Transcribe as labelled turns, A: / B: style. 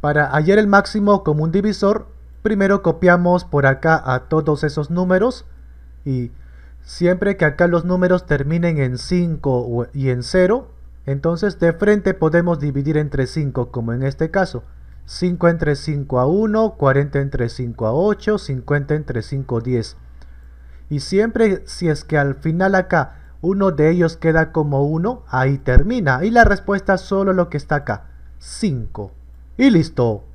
A: Para hallar el máximo como un divisor, primero copiamos por acá a todos esos números y siempre que acá los números terminen en 5 y en 0, entonces de frente podemos dividir entre 5, como en este caso. 5 entre 5 a 1, 40 entre 5 a 8, 50 entre 5 a 10. Y siempre si es que al final acá uno de ellos queda como 1, ahí termina. Y la respuesta es solo lo que está acá, 5. Y listo.